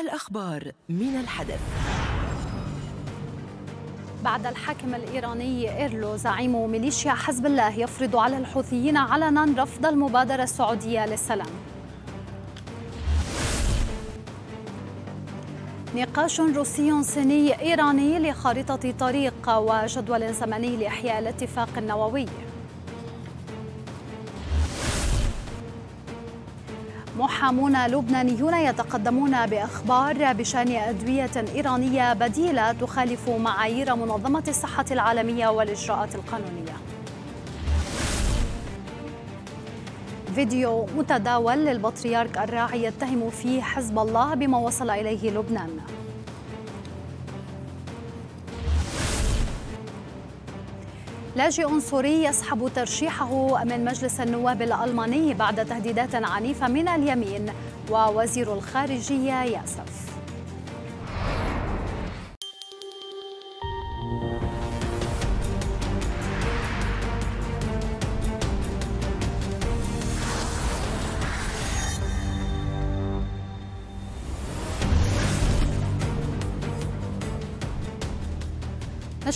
الأخبار من الحدث بعد الحاكم الإيراني إيرلو زعيم ميليشيا حزب الله يفرض على الحوثيين علنا رفض المبادرة السعودية للسلام نقاش روسي صيني إيراني لخارطة طريق وجدول زمني لإحياء الاتفاق النووي محامون لبنانيون يتقدمون بأخبار بشأن أدوية إيرانية بديلة تخالف معايير منظمة الصحة العالمية والإجراءات القانونية فيديو متداول للبطريرك الراعي يتهم فيه حزب الله بما وصل إليه لبنان لاجئ عنصري يسحب ترشيحه من مجلس النواب الألماني بعد تهديدات عنيفة من اليمين ووزير الخارجية يأسف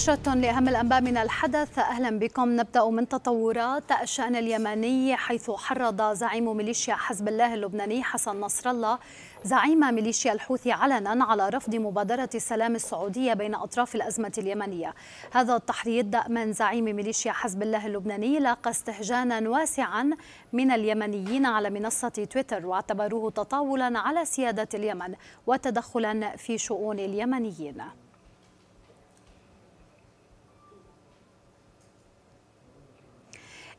نشرة لأهم الأنباء من الحدث أهلا بكم نبدأ من تطورات الشأن اليمني حيث حرض زعيم ميليشيا حزب الله اللبناني حسن نصر الله زعيم ميليشيا الحوثي علنا على رفض مبادرة السلام السعودية بين أطراف الأزمة اليمنية هذا التحريض من زعيم ميليشيا حزب الله اللبناني لاقى استهجانا واسعا من اليمنيين على منصة تويتر واعتبروه تطاولا على سيادة اليمن وتدخلا في شؤون اليمنيين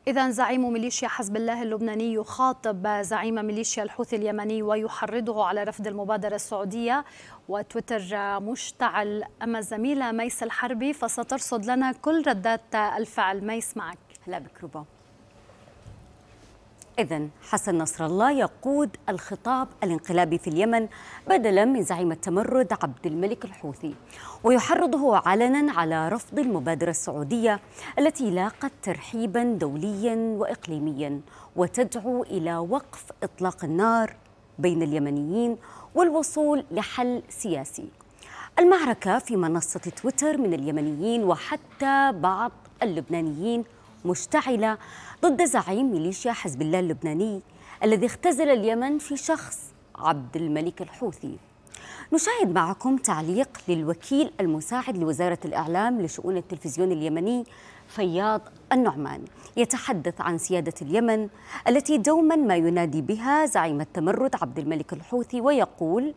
إذا زعيم ميليشيا حزب الله اللبناني يخاطب زعيم ميليشيا الحوثي اليمني ويحرضه على رفض المبادرة السعودية وتويتر مشتعل أما الزميلة ميس الحربي فسترصد لنا كل ردات الفعل ميس معك هلا بك ربا إذا حسن نصر الله يقود الخطاب الانقلابي في اليمن بدلا من زعيم التمرد عبد الملك الحوثي ويحرضه علنا على رفض المبادرة السعودية التي لاقت ترحيبا دوليا وإقليميا وتدعو إلى وقف إطلاق النار بين اليمنيين والوصول لحل سياسي المعركة في منصة تويتر من اليمنيين وحتى بعض اللبنانيين مشتعلة ضد زعيم ميليشيا حزب الله اللبناني الذي اختزل اليمن في شخص عبد الملك الحوثي نشاهد معكم تعليق للوكيل المساعد لوزارة الإعلام لشؤون التلفزيون اليمني فياض النعمان يتحدث عن سيادة اليمن التي دوما ما ينادي بها زعيم التمرد عبد الملك الحوثي ويقول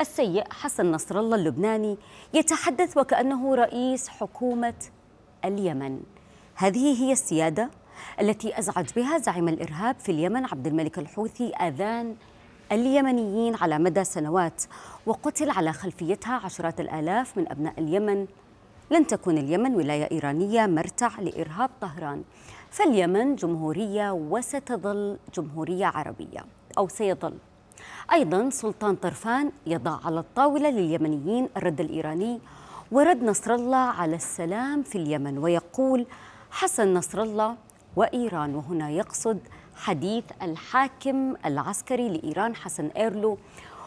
السيء حسن نصر الله اللبناني يتحدث وكأنه رئيس حكومة اليمن هذه هي السيادة التي أزعج بها زعيم الإرهاب في اليمن عبد الملك الحوثي آذان اليمنيين على مدى سنوات وقتل على خلفيتها عشرات الآلاف من أبناء اليمن لن تكون اليمن ولاية إيرانية مرتع لإرهاب طهران فاليمن جمهورية وستظل جمهورية عربية أو سيظل أيضا سلطان طرفان يضع على الطاولة لليمنيين الرد الإيراني ورد نصر الله على السلام في اليمن ويقول حسن نصر الله وإيران وهنا يقصد حديث الحاكم العسكري لإيران حسن إيرلو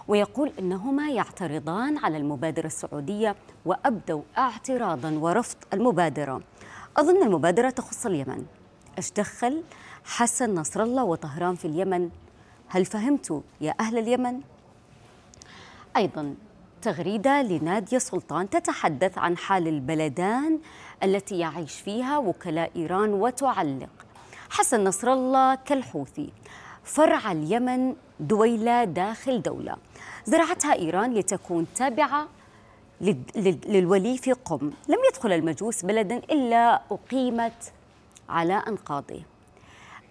ويقول انهما يعترضان على المبادره السعوديه وابدوا اعتراضا ورفض المبادره. اظن المبادره تخص اليمن. ايش دخل حسن نصر الله وطهران في اليمن؟ هل فهمتوا يا اهل اليمن؟ ايضا تغريده لناديه سلطان تتحدث عن حال البلدان التي يعيش فيها وكلاء إيران وتعلق حسن نصر الله كالحوثي فرع اليمن دويلة داخل دولة زرعتها إيران لتكون تابعة للولي في قم لم يدخل المجوس بلدا إلا أقيمت على أنقاضه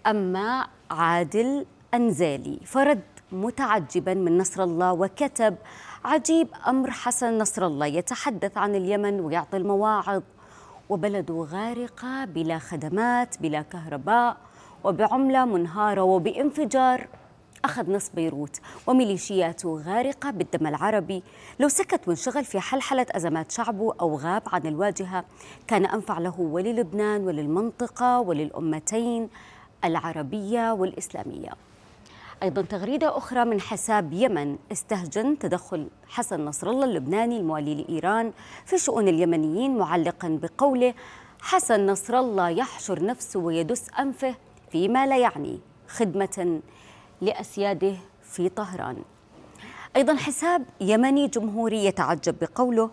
أما عادل أنزالي فرد متعجبا من نصر الله وكتب عجيب أمر حسن نصر الله يتحدث عن اليمن ويعطي المواعظ وبلده غارقة بلا خدمات بلا كهرباء وبعملة منهارة وبانفجار أخذ نص بيروت وميليشياته غارقة بالدم العربي لو سكت وانشغل في حلحلة أزمات شعبه أو غاب عن الواجهة كان أنفع له وللبنان وللمنطقة وللأمتين العربية والإسلامية أيضا تغريدة أخرى من حساب يمن استهجن تدخل حسن نصر الله اللبناني الموالي لإيران في شؤون اليمنيين معلقا بقوله حسن نصر الله يحشر نفسه ويدس أنفه فيما لا يعني خدمة لأسياده في طهران أيضا حساب يمني جمهوري يتعجب بقوله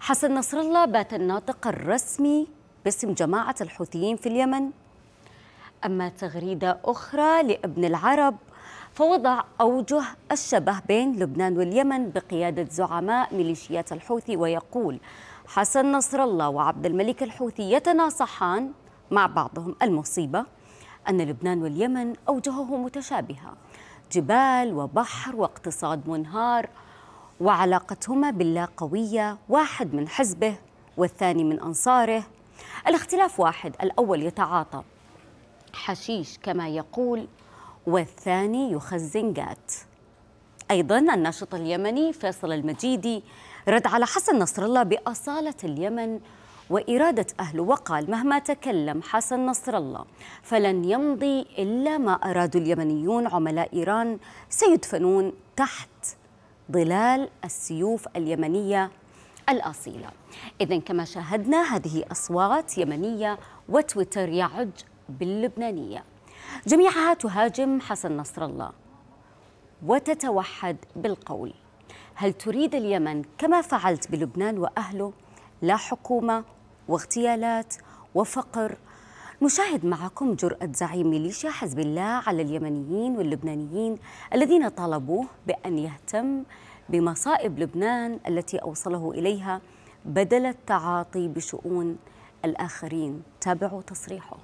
حسن نصر الله بات الناطق الرسمي باسم جماعة الحوثيين في اليمن أما تغريدة أخرى لابن العرب فوضع أوجه الشبه بين لبنان واليمن بقيادة زعماء ميليشيات الحوثي ويقول حسن نصر الله وعبد الملك الحوثي يتناصحان مع بعضهم المصيبة أن لبنان واليمن أوجهه متشابهة جبال وبحر واقتصاد منهار وعلاقتهما بالله قوية واحد من حزبه والثاني من أنصاره الاختلاف واحد الأول يتعاطى حشيش كما يقول والثاني يخزن جات أيضا الناشط اليمني فيصل المجيدي رد على حسن نصر الله بأصالة اليمن وإرادة أهله وقال مهما تكلم حسن نصر الله فلن يمضي إلا ما أرادوا اليمنيون عملاء إيران سيدفنون تحت ظلال السيوف اليمنية الأصيلة إذا كما شاهدنا هذه أصوات يمنية وتويتر يعج باللبنانية جميعها تهاجم حسن نصر الله وتتوحد بالقول هل تريد اليمن كما فعلت بلبنان واهله لا حكومه واغتيالات وفقر نشاهد معكم جرأة زعيم ميليشيا حزب الله على اليمنيين واللبنانيين الذين طالبوه بأن يهتم بمصائب لبنان التي أوصله إليها بدل التعاطي بشؤون الآخرين تابعوا تصريحه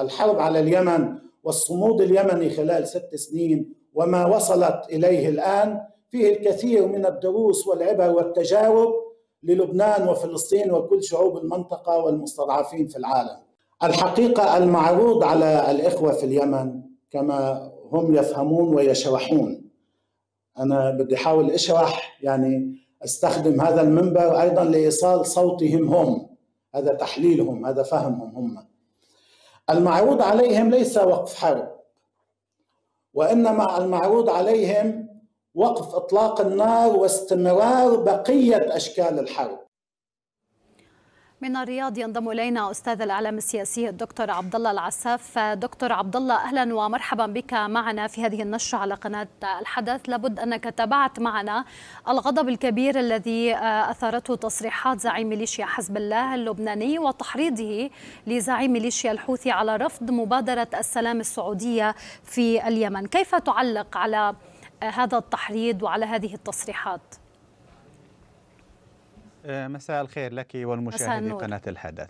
الحرب على اليمن والصمود اليمني خلال ست سنين وما وصلت اليه الان فيه الكثير من الدروس والعبر والتجارب للبنان وفلسطين وكل شعوب المنطقه والمستضعفين في العالم. الحقيقه المعروض على الاخوه في اليمن كما هم يفهمون ويشرحون. انا بدي احاول اشرح يعني استخدم هذا المنبر ايضا لايصال صوتهم هم، هذا تحليلهم، هذا فهمهم هم. المعروض عليهم ليس وقف حرب وانما المعروض عليهم وقف اطلاق النار واستمرار بقيه اشكال الحرب من الرياض ينضم الينا استاذ الاعلام السياسي الدكتور عبد الله العساف دكتور عبد الله اهلا ومرحبا بك معنا في هذه النشره على قناه الحدث لابد انك تابعت معنا الغضب الكبير الذي آه، اثارته تصريحات زعيم ميليشيا حزب الله اللبناني وتحريضه لزعيم ميليشيا الحوثي على رفض مبادره السلام السعوديه في اليمن كيف تعلق على آه، هذا التحريض وعلى هذه التصريحات آه، مساء الخير لك والمشاهدي قناة الحدث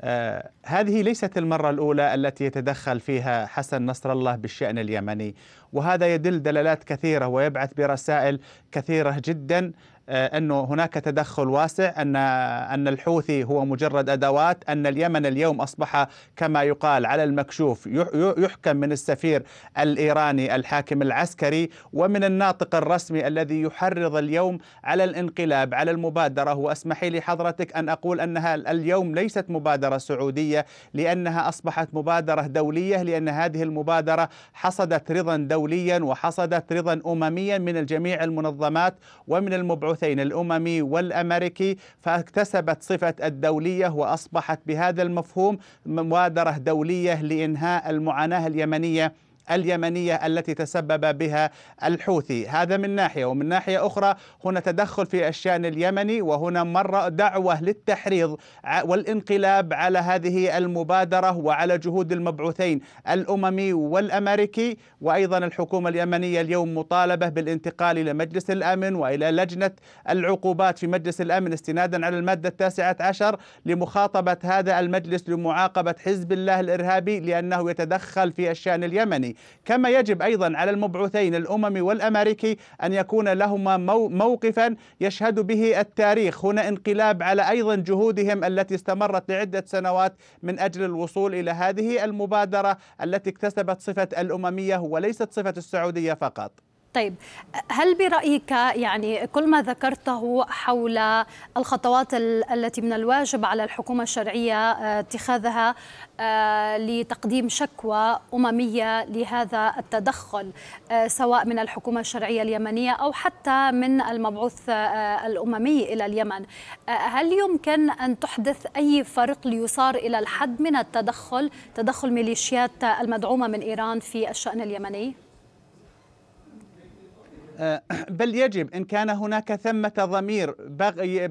آه، هذه ليست المرة الأولى التي يتدخل فيها حسن نصر الله بالشأن اليمني وهذا يدل دلالات كثيرة ويبعث برسائل كثيرة جدا آه، انه هناك تدخل واسع ان ان الحوثي هو مجرد ادوات ان اليمن اليوم اصبح كما يقال على المكشوف يحكم من السفير الايراني الحاكم العسكري ومن الناطق الرسمي الذي يحرض اليوم على الانقلاب على المبادره واسمحي لي حضرتك ان اقول انها اليوم ليست مبادره سعوديه لانها اصبحت مبادره دوليه لان هذه المبادره حصدت رضا دوليا وحصدت رضا امميا من جميع المنظمات ومن المبعوث الحوثين الأممي والأمريكي فاكتسبت صفة الدولية وأصبحت بهذا المفهوم مبادرة دولية لإنهاء المعاناة اليمنية اليمنية التي تسبب بها الحوثي هذا من ناحية ومن ناحية أخرى هنا تدخل في الشأن اليمني وهنا مرة دعوة للتحريض والانقلاب على هذه المبادرة وعلى جهود المبعوثين الأممي والأمريكي وأيضا الحكومة اليمنية اليوم مطالبة بالانتقال إلى مجلس الأمن وإلى لجنة العقوبات في مجلس الأمن استنادا على المادة التاسعة عشر لمخاطبة هذا المجلس لمعاقبة حزب الله الإرهابي لأنه يتدخل في الشأن اليمني كما يجب أيضا على المبعوثين الأممي والأمريكي أن يكون لهما موقفا يشهد به التاريخ هنا انقلاب على أيضا جهودهم التي استمرت لعدة سنوات من أجل الوصول إلى هذه المبادرة التي اكتسبت صفة الأممية وليست صفة السعودية فقط طيب هل برأيك يعني كل ما ذكرته حول الخطوات التي من الواجب على الحكومة الشرعية آه، اتخاذها آه، لتقديم شكوى أممية لهذا التدخل آه، سواء من الحكومة الشرعية اليمنية أو حتى من المبعوث الأممي إلى اليمن هل يمكن أن تحدث أي فرق ليصار إلى الحد من التدخل تدخل ميليشيات المدعومة من إيران في الشأن اليمني؟ آه، بل يجب إن كان هناك ثمة ضمير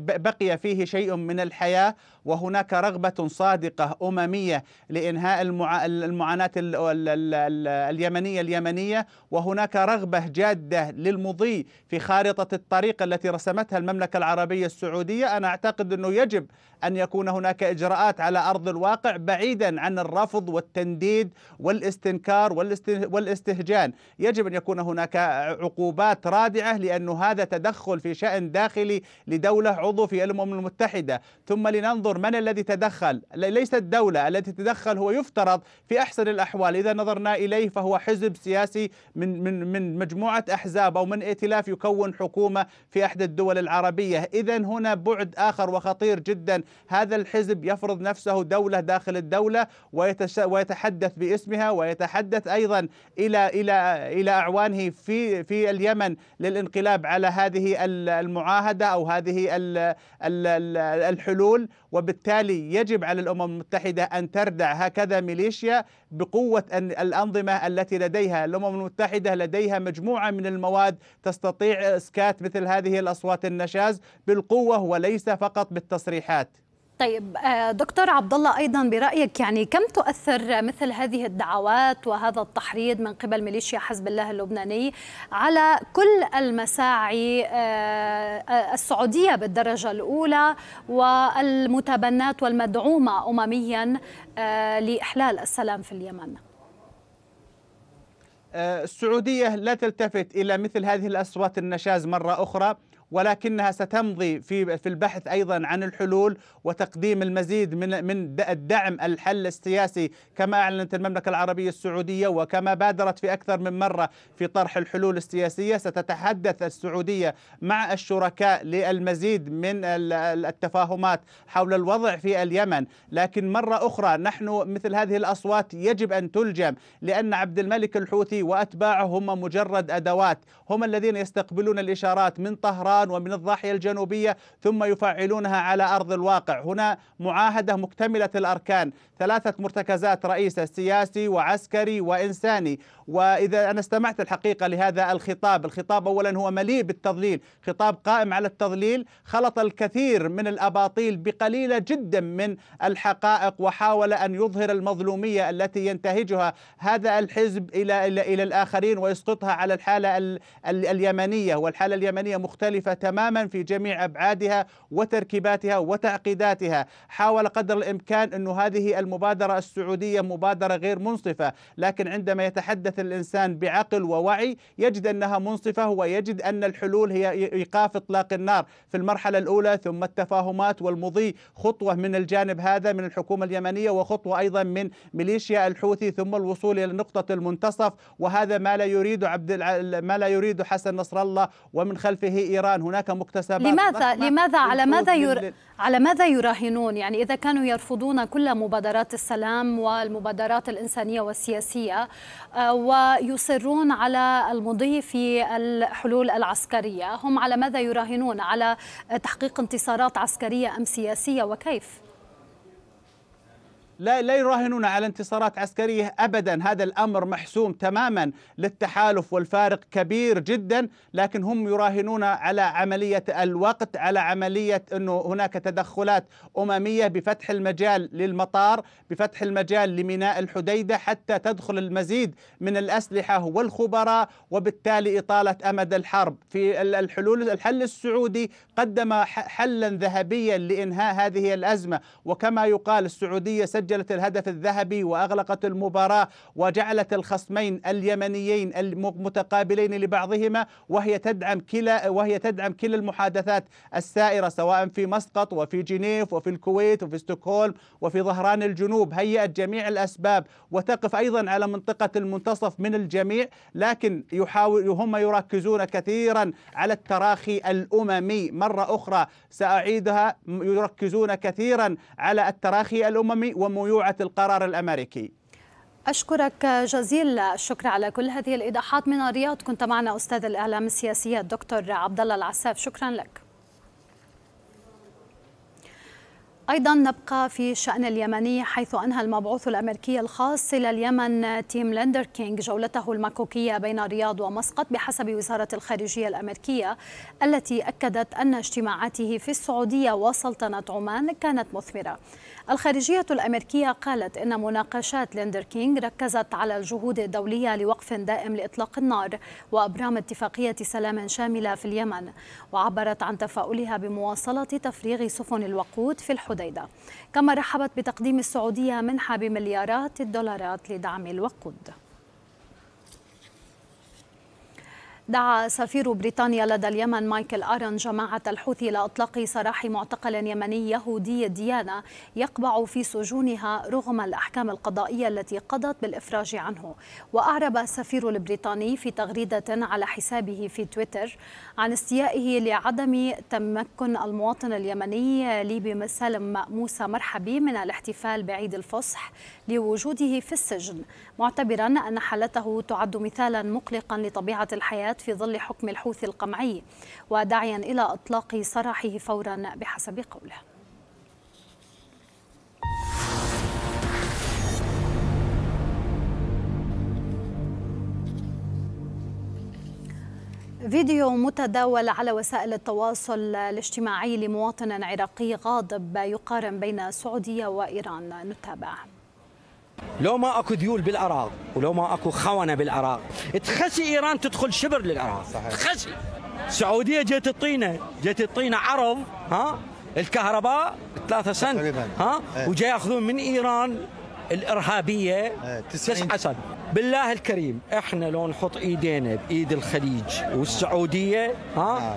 بقي فيه شيء من الحياة وهناك رغبة صادقة أممية لإنهاء المعاناة اليمنية اليمنية وهناك رغبة جادة للمضي في خارطة الطريق التي رسمتها المملكة العربية السعودية أنا أعتقد أنه يجب أن يكون هناك إجراءات على أرض الواقع بعيدا عن الرفض والتنديد والاستنكار والاستهجان يجب أن يكون هناك عقوبات رادعة لأن هذا تدخل في شأن داخلي لدولة عضو في الأمم المتحدة ثم لننظر الدور من الذي تدخل ليست الدولة التي تدخل هو يفترض في أحسن الأحوال إذا نظرنا إليه فهو حزب سياسي من, من, من مجموعة أحزاب أو من ائتلاف يكون حكومة في أحد الدول العربية إذا هنا بعد آخر وخطير جدا هذا الحزب يفرض نفسه دولة داخل الدولة ويتحدث باسمها ويتحدث أيضا إلى إلى إلى أعوانه في في اليمن للانقلاب على هذه المعاهدة أو هذه الحلول وبالتالي يجب على الأمم المتحدة أن تردع هكذا ميليشيا بقوة الأنظمة التي لديها الأمم المتحدة لديها مجموعة من المواد تستطيع إسكات مثل هذه الأصوات النشاز بالقوة وليس فقط بالتصريحات طيب آه، دكتور عبد الله ايضا برايك يعني كم تؤثر مثل هذه الدعوات وهذا التحريض من قبل ميليشيا حزب الله اللبناني على كل المساعي آه، آه، السعوديه بالدرجه الاولى والمتبنات والمدعومه امميا لاحلال السلام في اليمن؟ السعوديه لا تلتفت الى مثل هذه الاصوات النشاز مره اخرى ولكنها ستمضي في في البحث ايضا عن الحلول وتقديم المزيد من من الدعم الحل السياسي كما اعلنت المملكه العربيه السعوديه وكما بادرت في اكثر من مره في طرح الحلول السياسيه ستتحدث السعوديه مع الشركاء للمزيد من التفاهمات حول الوضع في اليمن لكن مره اخرى نحن مثل هذه الاصوات يجب ان تلجم لان عبد الملك الحوثي واتباعه هم مجرد ادوات هم الذين يستقبلون الاشارات من طهران طهران ومن الضاحية الجنوبية ثم يفعلونها على أرض الواقع هنا معاهدة مكتملة الأركان ثلاثة مرتكزات رئيسة سياسي وعسكري وإنساني وإذا أنا استمعت الحقيقة لهذا الخطاب الخطاب أولا هو مليء بالتضليل خطاب قائم على التضليل خلط الكثير من الأباطيل بقليلة جدا من الحقائق وحاول أن يظهر المظلومية التي ينتهجها هذا الحزب إلى, إلى, إلى الآخرين ويسقطها على الحالة ال اليمنية والحالة اليمنية مختلفة مختلفة تماما في جميع أبعادها وتركيباتها وتعقيداتها حاول قدر الإمكان أن هذه المبادرة السعودية مبادرة غير منصفة لكن عندما يتحدث الإنسان بعقل ووعي يجد أنها منصفة ويجد أن الحلول هي إيقاف إطلاق النار في المرحلة الأولى ثم التفاهمات والمضي خطوة من الجانب هذا من الحكومة اليمنية وخطوة أيضا من ميليشيا الحوثي ثم الوصول إلى نقطة المنتصف وهذا ما لا يريد عبد ما لا يريد حسن نصر الله ومن خلفه إيران الان هناك مكتسبات لماذا لماذا على ماذا ير... على ماذا يراهنون يعني إذا كانوا يرفضون كل مبادرات السلام والمبادرات الإنسانية والسياسية آه، ويصرون على المضي في الحلول العسكرية هم على ماذا يراهنون على تحقيق انتصارات عسكرية أم سياسية وكيف؟ لا لا يراهنون على انتصارات عسكريه ابدا هذا الامر محسوم تماما للتحالف والفارق كبير جدا لكن هم يراهنون على عمليه الوقت على عمليه انه هناك تدخلات امميه بفتح المجال للمطار بفتح المجال لميناء الحديده حتى تدخل المزيد من الاسلحه والخبراء وبالتالي اطاله امد الحرب في الحلول الحل السعودي قدم حلا ذهبيا لانهاء هذه الازمه وكما يقال السعوديه سجل سجلت الهدف الذهبي وأغلقت المباراة وجعلت الخصمين اليمنيين المتقابلين لبعضهما وهي تدعم كلا وهي تدعم كلا المحادثات السائرة سواء في مسقط وفي جنيف وفي الكويت وفي ستوكهولم وفي ظهران الجنوب هيئت جميع الأسباب وتقف أيضا على منطقة المنتصف من الجميع لكن يحاول هم يركزون كثيرا على التراخي الأممي مرة أخرى سأعيدها يركزون كثيرا على التراخي الأممي وما ميوعة القرار الأمريكي أشكرك جزيل الشكر على كل هذه الإيضاحات من الرياض كنت معنا أستاذ الإعلام السياسي الدكتور عبد الله العساف شكرا لك أيضا نبقى في شأن اليمني حيث أنهى المبعوث الأمريكي الخاص إلى اليمن تيم لندر كينج جولته المكوكية بين الرياض ومسقط بحسب وزارة الخارجية الأمريكية التي أكدت أن اجتماعاته في السعودية وسلطنة عمان كانت مثمرة الخارجية الأمريكية قالت إن مناقشات ليندر كينغ ركزت على الجهود الدولية لوقف دائم لإطلاق النار وأبرام اتفاقية سلام شاملة في اليمن وعبرت عن تفاؤلها بمواصلة تفريغ سفن الوقود في الحديدة كما رحبت بتقديم السعودية منحة بمليارات الدولارات لدعم الوقود دعا سفير بريطانيا لدى اليمن مايكل أرن جماعة الحوثي إلى إطلاق سراح معتقل يمني يهودي الديانة يقبع في سجونها رغم الأحكام القضائية التي قضت بالإفراج عنه وأعرب السفير البريطاني في تغريدة على حسابه في تويتر عن استيائه لعدم تمكن المواطن اليمني ليبي سالم موسى مرحبي من الاحتفال بعيد الفصح لوجوده في السجن معتبرا أن حالته تعد مثالا مقلقا لطبيعة الحياة في ظل حكم الحوثي القمعي وداعيا إلى إطلاق سراحه فورا بحسب قوله فيديو متداول على وسائل التواصل الاجتماعي لمواطن عراقي غاضب يقارن بين السعودية وإيران نتابع لو ما اكو ديول بالعراق ولو ما اكو خونه بالعراق تخشي ايران تدخل شبر للعراق صحيح. تخشي السعوديه جت الطينه جت الطينه عرض ها الكهرباء 3 سنت ها إيه. وجاي ياخذون من ايران الارهابيه 90 آه، حسن بالله الكريم احنا لو نحط ايدينا بايد الخليج والسعوديه ها نعم.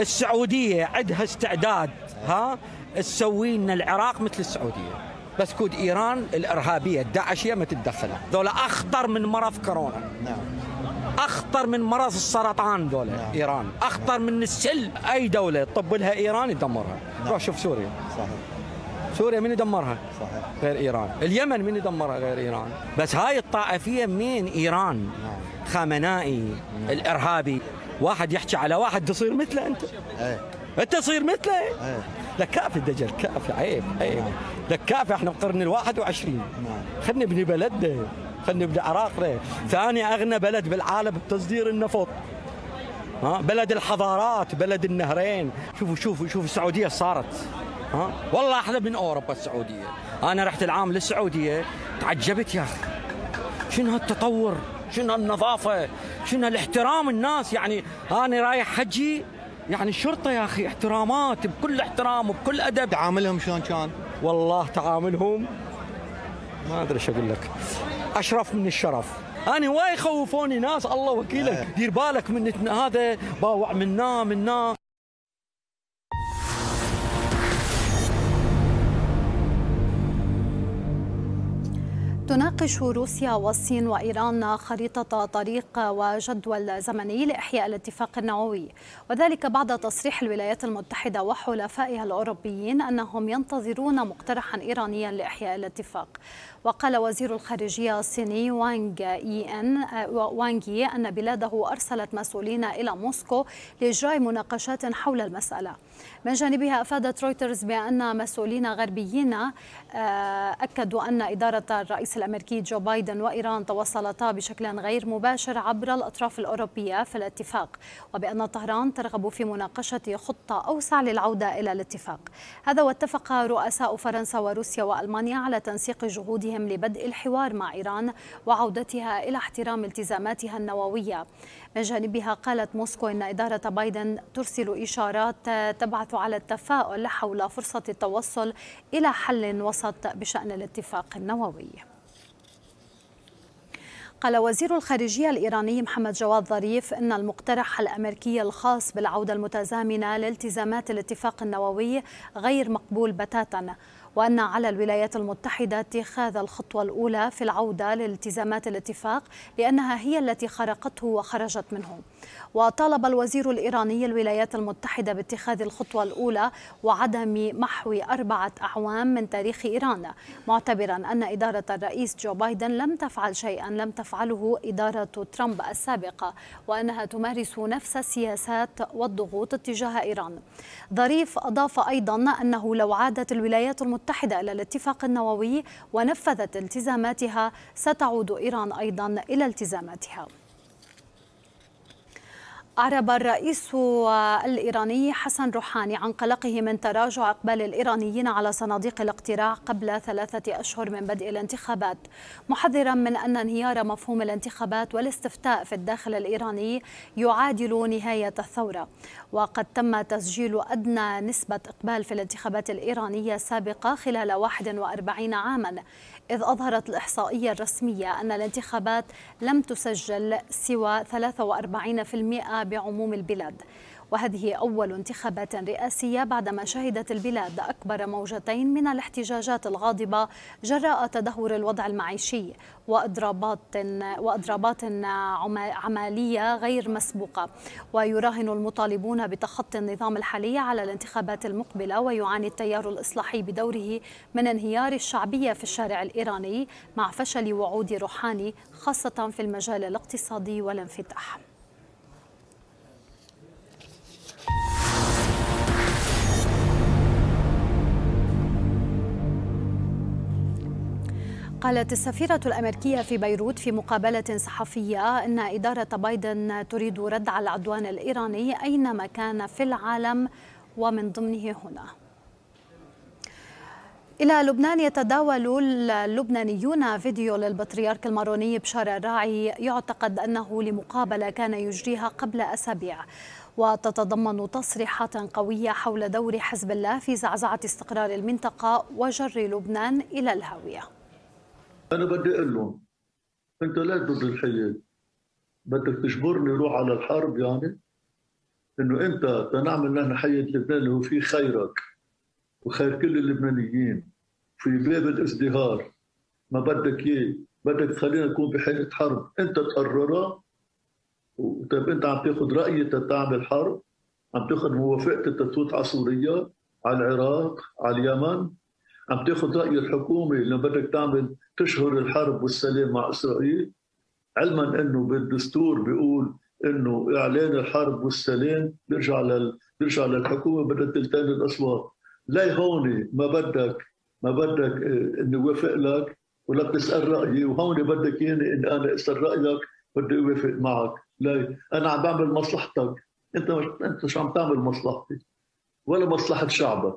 السعوديه عندها استعداد ها تسوي لنا العراق مثل السعوديه بس كود ايران الارهابيه الداعشيه ما تتدخل ذولا اخطر من مرض كورونا نعم اخطر من مرض السرطان ذولا نعم. ايران اخطر نعم. من السل اي دوله تطب لها ايران يدمرها نعم. روح شوف سوريا صحيح سوريا من يدمرها؟ صحيح غير ايران، اليمن من يدمرها غير ايران، بس هاي الطائفيه من ايران نعم. خامنائي نعم. الارهابي، واحد يحكي على واحد تصير مثله انت ايه انت تصير مثله ايه لك كافي الدجل كافي عيب عيب نعم. لك كافي احنا بقرن الواحد وعشرين نعم. خلينا نبني بلدنا خلينا نبني عراقنا، ثاني اغنى بلد بالعالم بتصدير النفط ها بلد الحضارات بلد النهرين شوفوا شوفوا شوفوا السعوديه صارت ها والله احلى من اوروبا السعوديه انا رحت العام للسعوديه تعجبت يا اخي شنو هالتطور شنو النظافة شنو الاحترام الناس يعني أنا رايح حجي يعني الشرطة يا أخي احترامات بكل احترام وبكل أدب تعاملهم شلون كان؟ والله تعاملهم ما أدري شو أقول لك أشرف من الشرف أنا واي يخوفوني ناس الله وكيلك إيه. دير بالك من هذا باوع منا منا تناقش روسيا والصين وإيران خريطة طريق وجدول زمني لإحياء الاتفاق النووي وذلك بعد تصريح الولايات المتحدة وحلفائها الأوروبيين أنهم ينتظرون مقترحا إيرانيا لإحياء الاتفاق وقال وزير الخارجية الصيني وانغ إي أن وانغ يي أن بلاده أرسلت مسؤولين إلى موسكو لإجراء مناقشات حول المسألة من جانبها أفادت رويترز بأن مسؤولين غربيين آه، أكدوا أن إدارة الرئيس الأمريكي جو بايدن وإيران تواصلتا بشكل غير مباشر عبر الأطراف الأوروبية في الاتفاق وبأن طهران ترغب في مناقشة خطة أوسع للعودة إلى الاتفاق هذا واتفق رؤساء فرنسا وروسيا وألمانيا على تنسيق جهودهم لبدء الحوار مع إيران وعودتها إلى احترام التزاماتها النووية من جانبها قالت موسكو إن إدارة بايدن ترسل إشارات تبعث على التفاؤل حول فرصة التوصل إلى حل وسط بشأن الاتفاق النووي قال وزير الخارجية الإيراني محمد جواد ظريف أن المقترح الأمريكي الخاص بالعودة المتزامنة لالتزامات الاتفاق النووي غير مقبول بتاتا وأن على الولايات المتحدة اتخاذ الخطوة الأولى في العودة لالتزامات الاتفاق لأنها هي التي خرقته وخرجت منه وطالب الوزير الإيراني الولايات المتحدة باتخاذ الخطوة الأولى وعدم محو أربعة أعوام من تاريخ إيران معتبرا أن إدارة الرئيس جو بايدن لم تفعل شيئا لم تفعله إدارة ترامب السابقة وأنها تمارس نفس السياسات والضغوط اتجاه إيران ظريف أضاف أيضا أنه لو عادت الولايات المتحدة إلى الاتفاق النووي ونفذت التزاماتها ستعود إيران أيضا إلى التزاماتها أعرب الرئيس الإيراني حسن روحاني عن قلقه من تراجع إقبال الإيرانيين على صناديق الاقتراع قبل ثلاثة أشهر من بدء الانتخابات محذرا من أن انهيار مفهوم الانتخابات والاستفتاء في الداخل الإيراني يعادل نهاية الثورة وقد تم تسجيل أدنى نسبة إقبال في الانتخابات الإيرانية السابقة خلال 41 عاما إذ أظهرت الإحصائية الرسمية أن الانتخابات لم تسجل سوى 43% بعموم البلاد وهذه أول انتخابات رئاسية بعدما شهدت البلاد أكبر موجتين من الاحتجاجات الغاضبة جراء تدهور الوضع المعيشي وإضرابات, وإضرابات عمالية غير مسبوقة ويراهن المطالبون بتخطي النظام الحالي على الانتخابات المقبلة ويعاني التيار الإصلاحي بدوره من انهيار الشعبية في الشارع الإيراني مع فشل وعود روحاني خاصة في المجال الاقتصادي والانفتاح قالت السفيرة الأمريكية في بيروت في مقابلة صحفية أن إدارة بايدن تريد رد على العدوان الإيراني أينما كان في العالم ومن ضمنه هنا إلى لبنان يتداول اللبنانيون فيديو للبطريرك الماروني بشار الراعي يعتقد أنه لمقابلة كان يجريها قبل أسابيع وتتضمن تصريحات قوية حول دور حزب الله في زعزعة استقرار المنطقة وجر لبنان إلى الهاوية انا بدي اقول لهم انت لا ضد الحياد؟ بدك تجبرني روح على الحرب يعني؟ انه انت تنعمل نحن حياه لبنان اللي هو فيه خيرك وخير كل اللبنانيين في باب الازدهار ما بدك اياه بدك تخلينا نكون بحالة حرب انت تقررها طيب انت عم تاخذ رايي تتعمل حرب عم تاخذ موافقتي تتفوت على سوريا على العراق على اليمن عم تاخذ راي الحكومه لما بدك تعمل تشهر الحرب والسلام مع اسرائيل علما انه بالدستور بيقول انه اعلان الحرب والسلام بيرجع لل بيرجع للحكومه بدها تلتان الاصوات لي هون ما بدك ما بدك آه، اني وافق لك ولا تسال رايي وهون بدك ياني اني انا اسال رايك بدي اوافق معك لا انا عم بعمل مصلحتك انت مش انت شو عم تعمل مصلحتي ولا مصلحه شعبك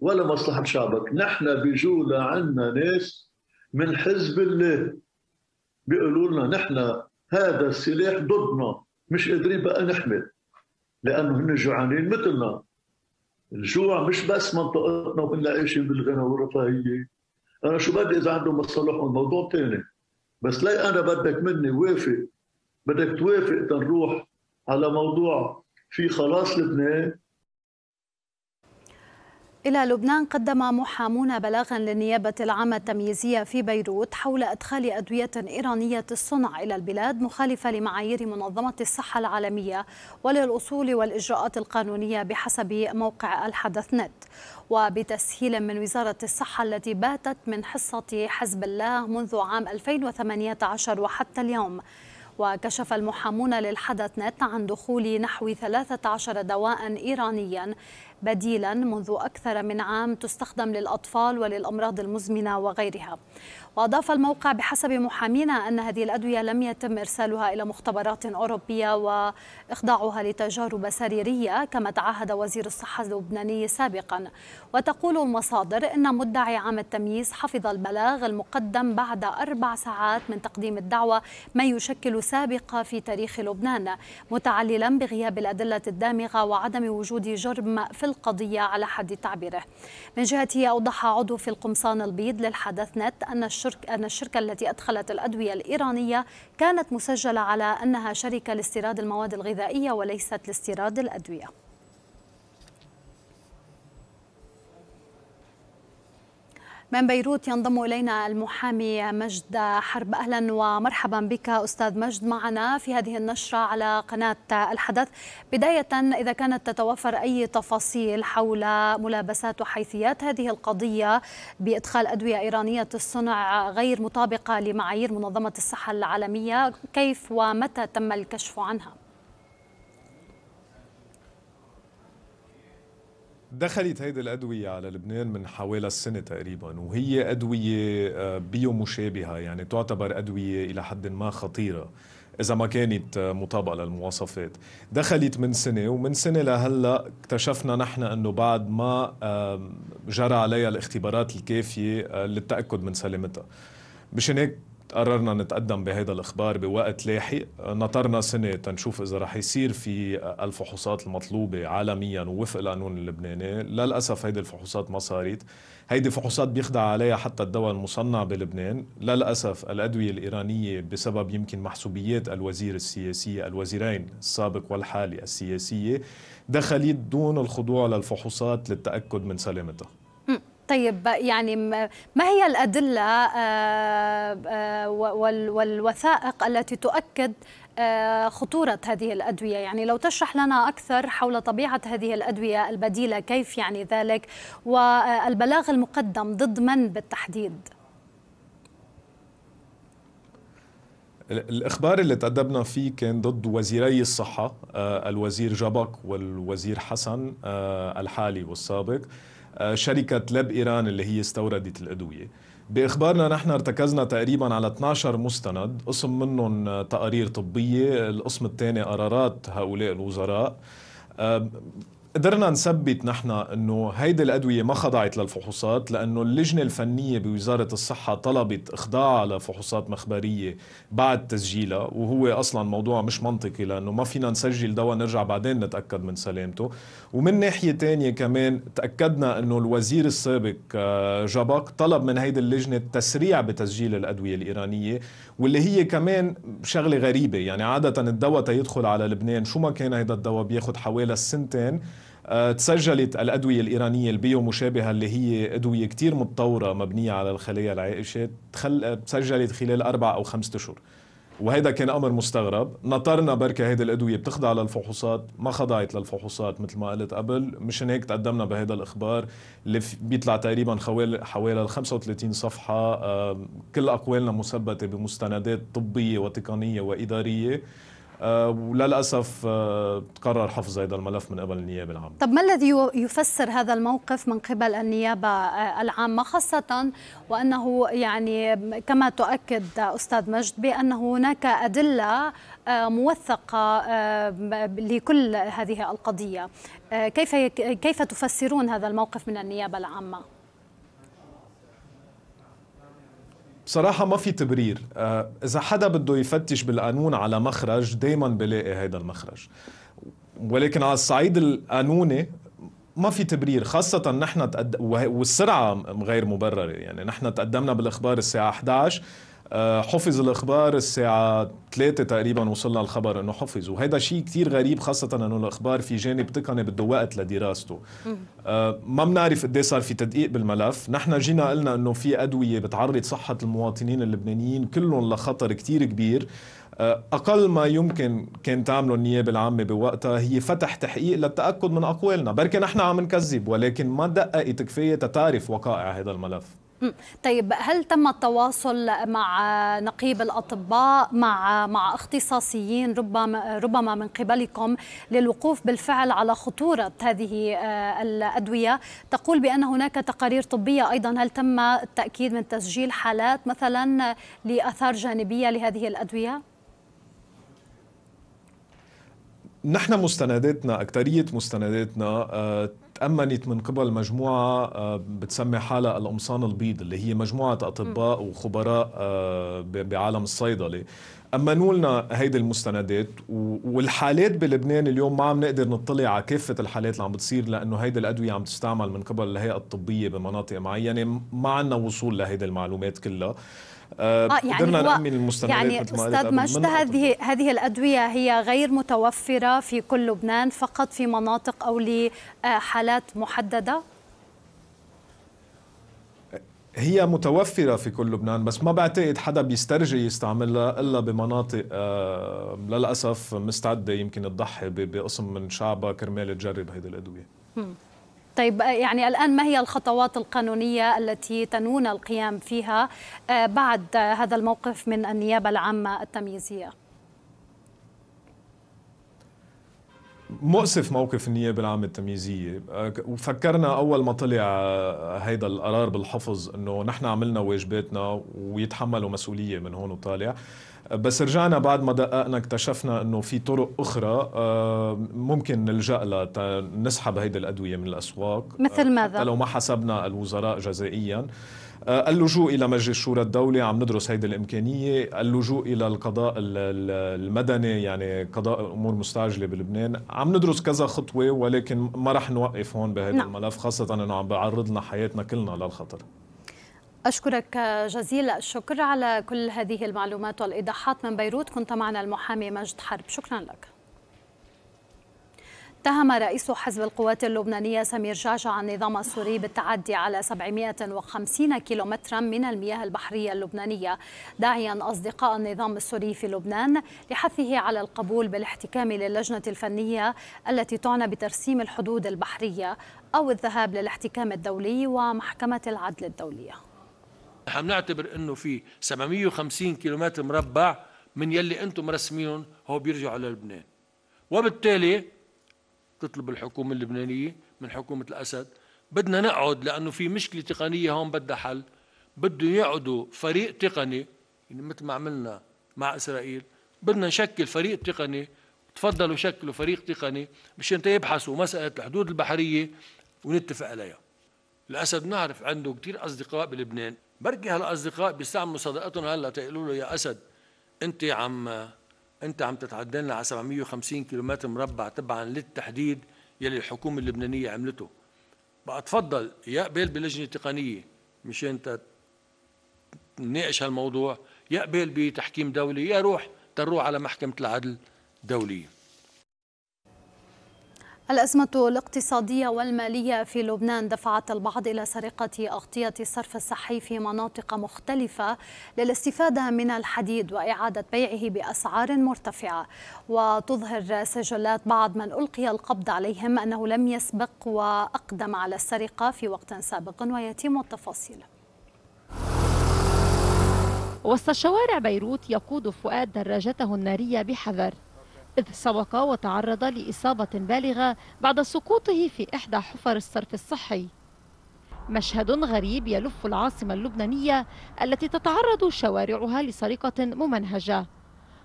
ولا مصلحه شعبك نحن بيجوا لعنا ناس من حزب الله بيقولوا لنا نحن هذا السلاح ضدنا مش قادرين بقى نحمل لانه هن جوعانين مثلنا الجوع مش بس منطقتنا وبدنا عايشين بالغنى والرفاهيه انا شو بدي اذا عندهم مصالحهم موضوع ثاني بس لي انا بدك مني وافق بدك توافق تنروح على موضوع في خلاص لبنان إلى لبنان قدم محامون بلاغا للنيابة العامة التمييزية في بيروت حول إدخال أدوية إيرانية الصنع إلى البلاد مخالفة لمعايير منظمة الصحة العالمية وللأصول والإجراءات القانونية بحسب موقع الحدث نت وبتسهيل من وزارة الصحة التي باتت من حصة حزب الله منذ عام 2018 وحتى اليوم وكشف المحامون للحدث نت عن دخول نحو 13 دواء إيرانيا بديلا منذ أكثر من عام تستخدم للأطفال وللأمراض المزمنة وغيرها وأضاف الموقع بحسب محامينا أن هذه الأدوية لم يتم إرسالها إلى مختبرات أوروبية وإخضاعها لتجارب سريرية كما تعهد وزير الصحة اللبناني سابقا وتقول المصادر أن مدعي عام التمييز حفظ البلاغ المقدم بعد أربع ساعات من تقديم الدعوة ما يشكل سابقة في تاريخ لبنان متعللا بغياب الأدلة الدامغة وعدم وجود جرم في القضية على حد تعبيره من جهته أوضح عضو في القمصان البيض للحدث نت أن الشرطة أن الشركة التي أدخلت الأدوية الإيرانية كانت مسجلة على أنها شركة لاستيراد المواد الغذائية وليست لاستيراد الأدوية من بيروت ينضم إلينا المحامي مجد حرب أهلا ومرحبا بك أستاذ مجد معنا في هذه النشرة على قناة الحدث بداية إذا كانت تتوفر أي تفاصيل حول ملابسات وحيثيات هذه القضية بإدخال أدوية إيرانية الصنع غير مطابقة لمعايير منظمة الصحة العالمية كيف ومتى تم الكشف عنها؟ دخلت هيدي الأدوية على لبنان من حوالي السنة تقريبا وهي أدوية آه، بيو مشابهة يعني تعتبر أدوية إلى حد ما خطيرة إذا ما كانت آه، مطابقة للمواصفات دخلت من سنة ومن سنة لهلأ اكتشفنا نحن أنه بعد ما جرى عليها الاختبارات الكافية آه، للتأكد من سلامتها مشان هيك قررنا نتقدم بهذا الاخبار بوقت لاحق نطرنا سنه تنشوف اذا رح يصير في الفحوصات المطلوبه عالميا ووفق القانون اللبناني للاسف هيدي الفحوصات ما صارت هيدي فحوصات بيخضع عليها حتى الدواء المصنع بلبنان للاسف الادويه الايرانيه بسبب يمكن محسوبيات الوزير السياسيه الوزيرين السابق والحالي السياسيه دخلت دون الخضوع للفحوصات للتاكد من سلامتها طيب يعني ما هي الأدلة آه، آه، والوثائق التي تؤكد آه، خطورة هذه الأدوية يعني لو تشرح لنا أكثر حول طبيعة هذه الأدوية البديلة كيف يعني ذلك والبلاغ المقدم ضد من بالتحديد؟ الاخبار اللي تأدبنا فيه كان ضد وزيري الصحه الوزير جبك والوزير حسن الحالي والسابق آه، شركة لب إيران اللي هي استوردت الأدوية باخبارنا نحن ارتكزنا تقريبا على 12 مستند قسم منهم تقارير طبيه القسم الثاني قرارات هؤلاء الوزراء آه، قدرنا نثبت نحن انه هيدي الادويه ما خضعت للفحوصات لانه اللجنه الفنيه بوزاره الصحه طلبت اخضاعها لفحوصات مخبريه بعد تسجيلها وهو اصلا موضوع مش منطقي لانه ما فينا نسجل دواء نرجع بعدين نتاكد من سلامته ومن ناحيه تانية كمان تاكدنا انه الوزير السابق آه، جبق طلب من هيدي اللجنه التسريع بتسجيل الادويه الايرانيه واللي هي كمان شغله غريبه يعني عاده الدواء تيدخل على لبنان شو ما كان هيدا الدواء بياخد حوالي السنتين آه، تسجلت الأدوية الإيرانية البيومشابهة اللي هي أدوية كتير متطورة مبنية على الخلايا العائشة تخل... آه، تسجلت خلال أربع أو خمسة أشهر وهذا كان امر مستغرب نطرنا بركة هيدي الادويه بتخضع للفحوصات ما خضعت للفحوصات مثل ما قلت قبل مشان هيك تقدمنا بهذا الاخبار اللي بيطلع تقريبا حوالي حوالي 35 صفحه كل اقوالنا مثبته بمستندات طبيه وتقنيه واداريه آه، وللاسف آه، تقرر حفظ هذا الملف من قبل النيابه العامه. طب ما الذي يفسر هذا الموقف من قبل النيابه آه، العامه خاصه وانه يعني كما تؤكد استاذ مجد بان هناك ادله موثقه لكل هذه القضيه، كيف كيف تفسرون هذا الموقف من النيابه العامه؟ بصراحة ما في تبرير آه، إذا حدا بده يفتش بالقانون على مخرج دايما بلاقي هذا المخرج ولكن على الصعيد القانوني ما في تبرير خاصة نحن تقد... والسرعة غير مبررة يعني نحن تقدمنا بالإخبار الساعة 11 آه، حفظ الاخبار الساعه 3 تقريبا وصلنا الخبر انه حفظ وهذا شيء كثير غريب خاصه انه الاخبار في جانب تقني بده وقت لدراسته آه، ما بنعرف قد إيه صار في تدقيق بالملف نحن جينا قلنا انه في ادويه بتعرض صحه المواطنين اللبنانيين كلهم لخطر كثير كبير آه، اقل ما يمكن كان تعمله النيابه العامه بوقتها هي فتح تحقيق للتاكد من اقوالنا بركي نحن عم نكذب ولكن ما دققت كفايه تتعرف وقائع هذا الملف طيب هل تم التواصل مع نقيب الاطباء مع مع اختصاصيين ربما ربما من قبلكم للوقوف بالفعل على خطوره هذه آه، الادويه تقول بان هناك تقارير طبيه ايضا هل تم التاكيد من تسجيل حالات مثلا لاثار جانبيه لهذه الادويه نحن مستنداتنا أكترية مستنداتنا آه، تأمنت من قبل مجموعة آه، بتسمي حالها القمصان البيض اللي هي مجموعة أطباء وخبراء آه، بعالم الصيدلة أمنوا لنا هيدي المستندات والحالات بلبنان اليوم ما عم نقدر نطلع على كافة الحالات اللي عم بتصير لأنه هيدي الأدوية عم تستعمل من قبل الهيئة الطبية بمناطق معينة ما عنا وصول لهيدي المعلومات كلها آه،, آه يعني قدرنا نأمن المستمعين يعني استاذ مجد هذه هذه الادويه هي غير متوفره في كل لبنان فقط في مناطق او لحالات محدده هي متوفره في كل لبنان بس ما بعتقد حدا بيسترجي يستعملها الا بمناطق آه للاسف مستعده يمكن تضحي بقسم من شعبها كرمال تجرب هذه الادويه طيب يعني الآن ما هي الخطوات القانونية التي تنوون القيام فيها آه، بعد هذا الموقف من النيابة العامة التمييزية؟ مؤسف موقف النيابة العامة التمييزية وفكرنا آه، أول ما طلع آه، هيدا القرار بالحفظ أنه نحن عملنا واجباتنا ويتحملوا مسؤولية من هون وطالع بس رجعنا بعد ما دققنا اكتشفنا انه في طرق اخرى آه، ممكن نلجا لها نسحب هيدي الادويه من الاسواق آه، مثل ماذا؟ لو ما حسبنا الوزراء جزائيا آه، اللجوء الى مجلس شورى الدوله عم ندرس هيدي الامكانيه اللجوء الى القضاء المدني يعني قضاء امور مستعجله بلبنان عم ندرس كذا خطوه ولكن ما رح نوقف هون بهذا نعم. الملف خاصه انه عم لنا حياتنا كلنا للخطر أشكرك جزيل الشكر على كل هذه المعلومات والإيضاحات من بيروت كنت معنا المحامي مجد حرب شكرا لك اتهم رئيس حزب القوات اللبنانية سمير جعجع النظام السوري بالتعدي على 750 كيلومترا من المياه البحرية اللبنانية داعيا أصدقاء النظام السوري في لبنان لحثه على القبول بالاحتكام للجنة الفنية التي تعنى بترسيم الحدود البحرية أو الذهاب للاحتكام الدولي ومحكمة العدل الدولية نحن بنعتبر انه في 750 كيلومتر مربع من يلي انتم مرسمينهم هو بيرجعوا للبنان وبالتالي تطلب الحكومه اللبنانيه من حكومه الاسد بدنا نقعد لانه في مشكله تقنيه هون بدها حل بده يقعدوا فريق تقني يعني مثل ما عملنا مع اسرائيل بدنا نشكل فريق تقني تفضلوا شكلوا فريق تقني مشان يبحثوا مساله الحدود البحريه ونتفق عليها الاسد نعرف عنده كثير اصدقاء بلبنان بركي هالاصدقاء بيستعملوا صداقتهم هلا تقولوا له يا اسد انت عم انت عم تتعدى على 750 كيلومتر مربع تبعا للتحديد يلي الحكومه اللبنانيه عملته بقى تفضل يا قبل بلجنه تقنيه مشان نناقش هالموضوع يا قبل بتحكيم دولي يا روح تروح على محكمه العدل دوليه الأزمة الاقتصادية والمالية في لبنان دفعت البعض إلى سرقة أغطية الصرف الصحي في مناطق مختلفة للاستفادة من الحديد وإعادة بيعه بأسعار مرتفعة وتظهر سجلات بعض من ألقي القبض عليهم أنه لم يسبق وأقدم على السرقة في وقت سابق ويتم التفاصيل وسط شوارع بيروت يقود فؤاد دراجته النارية بحذر إذ سبق وتعرض لإصابة بالغة بعد سقوطه في إحدى حفر الصرف الصحي مشهد غريب يلف العاصمة اللبنانية التي تتعرض شوارعها لسرقة ممنهجة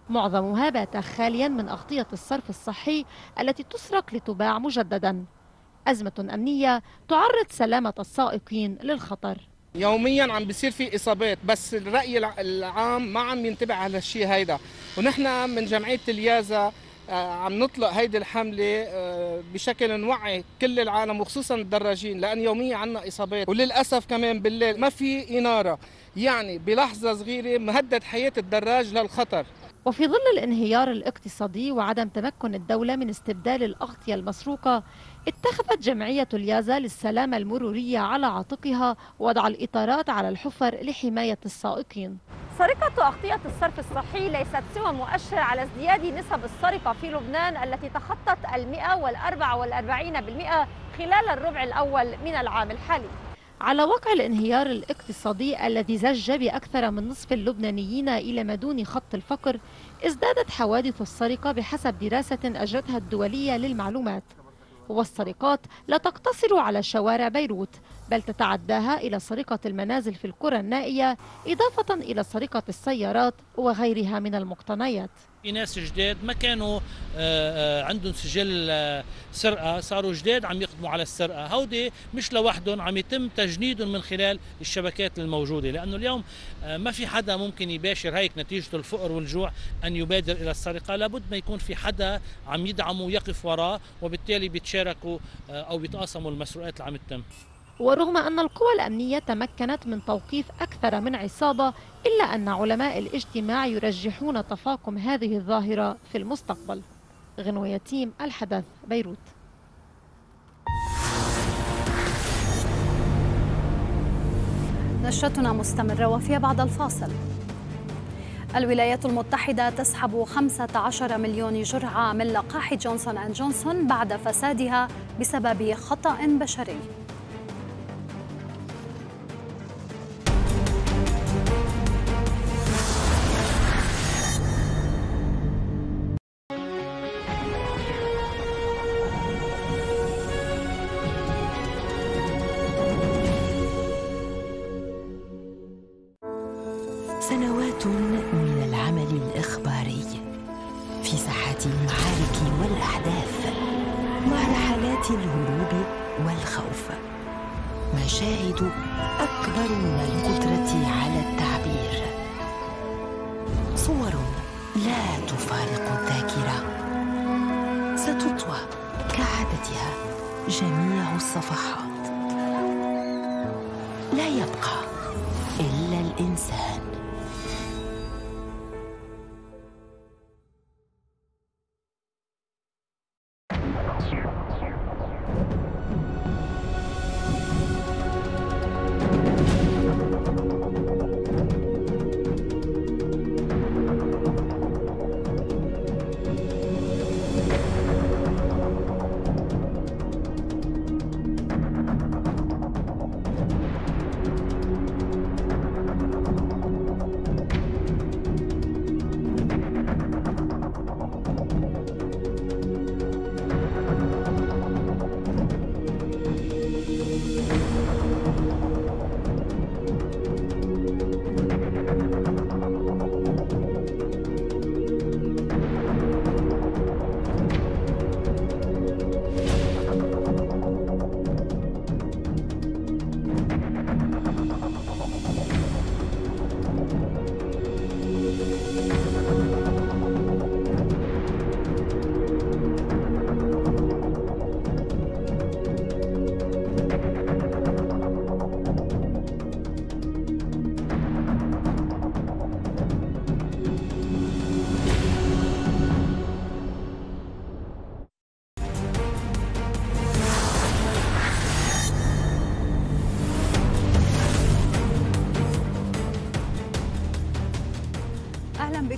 معظمها بات خاليا من أغطية الصرف الصحي التي تسرق لتباع مجددا أزمة أمنية تعرض سلامة السائقين للخطر يوميا عم بيصير في اصابات بس الراي العام ما عم ينتبه على الشيء هيدا ونحن من جمعيه اليازا آه، عم نطلق هيدي الحملة آه، بشكل نوعي كل العالم وخصوصا الدراجين لأن يوميا عنا إصابات وللأسف كمان بالليل ما في إنارة يعني بلحظة صغيرة مهدد حياة الدراج للخطر وفي ظل الانهيار الاقتصادي وعدم تمكن الدولة من استبدال الأغطية المسروقة اتخذت جمعية اليازا للسلامة المرورية على عاتقها وضع الإطارات على الحفر لحماية السائقين سرقة أغطية الصرف الصحي ليست سوى مؤشر على ازدياد نسب السرقة في لبنان التي تخطت المئة والأربع والأربعين بالمئة خلال الربع الأول من العام الحالي على وقع الانهيار الاقتصادي الذي زج بأكثر من نصف اللبنانيين إلى ما دون خط الفقر ازدادت حوادث السرقة بحسب دراسة أجرتها الدولية للمعلومات والسرقات لا تقتصر على شوارع بيروت بل تتعداها إلى سرقة المنازل في القرى النائية إضافة إلى سرقة السيارات وغيرها من المقتنيات في ناس جداد ما كانوا آه، آه، عندهم سجل آه، سرقه صاروا جداد عم يقدموا على السرقه هودي مش لوحدهم عم يتم تجنيدهم من خلال الشبكات الموجوده لانه اليوم ما في حدا ممكن يباشر هيك نتيجه الفقر والجوع ان يبادر الى السرقه لابد ما يكون في حدا عم يدعمه ويقف وراه وبالتالي بيتشاركوا او بيتقاسموا المسروقات اللي عم تتم ورغم أن القوى الأمنية تمكنت من توقيف أكثر من عصابة إلا أن علماء الاجتماع يرجحون تفاقم هذه الظاهرة في المستقبل غنو يتيم الحدث بيروت نشرتنا مستمرة وفي بعد الفاصل الولايات المتحدة تسحب 15 مليون جرعة من لقاح جونسون أند جونسون بعد فسادها بسبب خطأ بشري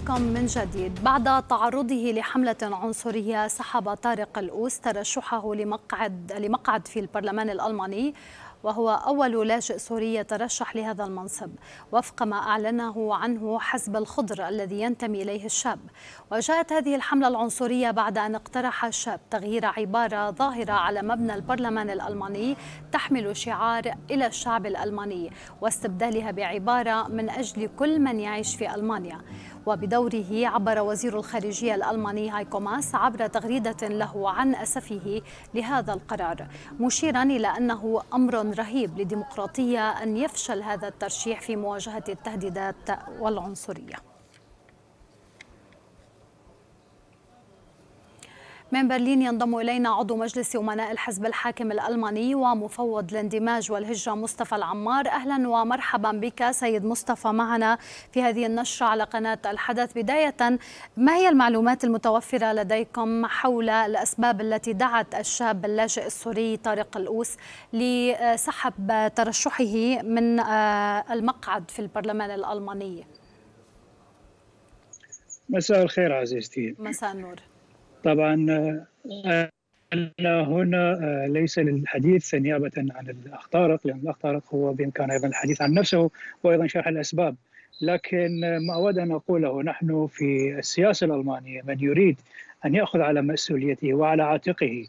بكم من جديد بعد تعرضه لحملة عنصرية سحب طارق الأوس ترشحه لمقعد لمقعد في البرلمان الألماني وهو أول لاجئ سوري يترشح لهذا المنصب وفق ما أعلنه عنه حزب الخضر الذي ينتمي إليه الشاب وجاءت هذه الحملة العنصرية بعد أن اقترح الشاب تغيير عبارة ظاهرة على مبنى البرلمان الألماني تحمل شعار إلى الشعب الألماني واستبدالها بعبارة من أجل كل من يعيش في ألمانيا وبدوره عبر وزير الخارجية الألماني هايكو ماس عبر تغريدة له عن أسفه لهذا القرار مشيرا إلى أنه أمر رهيب لديمقراطية أن يفشل هذا الترشيح في مواجهة التهديدات والعنصرية من برلين ينضم إلينا عضو مجلس أمناء الحزب الحاكم الألماني ومفوض الاندماج والهجرة مصطفى العمار أهلا ومرحبا بك سيد مصطفى معنا في هذه النشرة على قناة الحدث بداية ما هي المعلومات المتوفرة لديكم حول الأسباب التي دعت الشاب اللاجئ السوري طارق الأوس لسحب ترشحه من آه، المقعد في البرلمان الألماني مساء الخير عزيزتي مساء النور طبعا أنا هنا آه، ليس للحديث نيابة عن الأخ طارق لأن الأخ طارق هو بإمكانه أيضا الحديث عن نفسه وأيضا شرح الأسباب لكن آه، ما أود أن أقوله نحن في السياسة الألمانية من يريد أن يأخذ على مسؤوليته وعلى عاتقه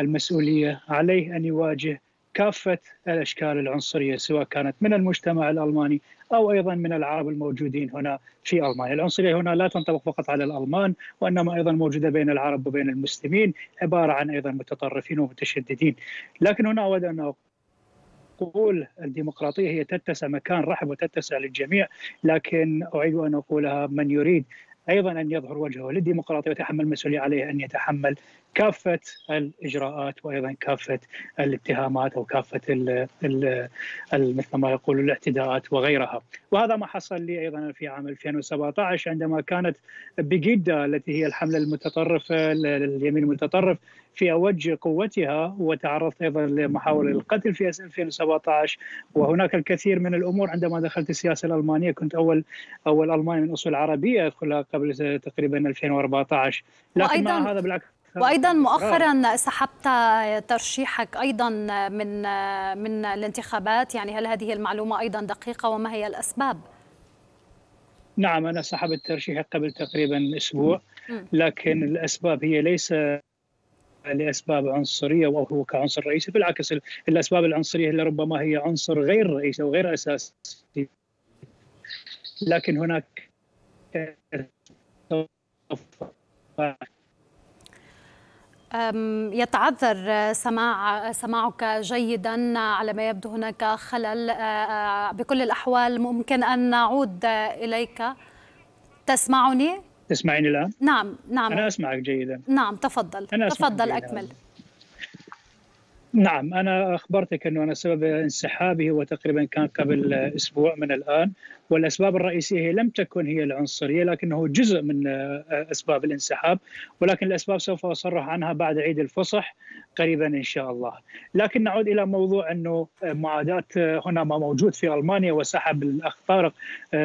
المسؤولية عليه أن يواجه كافة الأشكال العنصرية سواء كانت من المجتمع الألماني او ايضا من العرب الموجودين هنا في المانيا، العنصريه هنا لا تنطبق فقط على الالمان وانما ايضا موجوده بين العرب وبين المسلمين عباره عن ايضا متطرفين ومتشددين، لكن هنا اود ان أقول الديمقراطيه هي تتسع مكان رحب وتتسع للجميع لكن اعيد ان اقولها من يريد ايضا ان يظهر وجهه للديمقراطيه ويتحمل المسؤوليه عليه ان يتحمل كافه الاجراءات وايضا كافه الاتهامات او كافه مثل ما يقولوا الاعتداءات وغيرها، وهذا ما حصل لي ايضا في عام 2017 عندما كانت بجده التي هي الحمله المتطرفه اليمين المتطرف في اوج قوتها وتعرضت ايضا لمحاوله القتل في 2017 وهناك الكثير من الامور عندما دخلت السياسه الالمانيه كنت اول اول الماني من اصول عربيه ادخلها قبل تقريبا 2014 لكن مع هذا بالعكس وايضا آه. مؤخرا سحبت ترشيحك ايضا من من الانتخابات يعني هل هذه المعلومه ايضا دقيقه وما هي الاسباب؟ نعم انا سحبت ترشيحي قبل تقريبا اسبوع لكن الاسباب هي ليس لاسباب عنصريه هو كعنصر رئيسي بالعكس الاسباب العنصريه لربما هي عنصر غير رئيسي وغير اساسي لكن هناك يتعذر آه، سماع آه، سماعك جيدا على ما يبدو هناك خلل آه، بكل الأحوال ممكن أن نعود إليك تسمعني؟ تسمعيني الآن؟ نعم نعم أنا أسمعك جيدا نعم تفضل أنا أسمعك تفضل أكمل نعم انا اخبرتك انه انا سبب انسحابي هو تقريبا كان قبل اسبوع من الان والاسباب الرئيسيه هي لم تكن هي العنصريه لكنه جزء من آه، اسباب الانسحاب ولكن الاسباب سوف اصرح عنها بعد عيد الفصح قريبا ان شاء الله. لكن نعود الى موضوع انه آه، معاداه آه، هنا ما موجود في المانيا وسحب الاخ طارق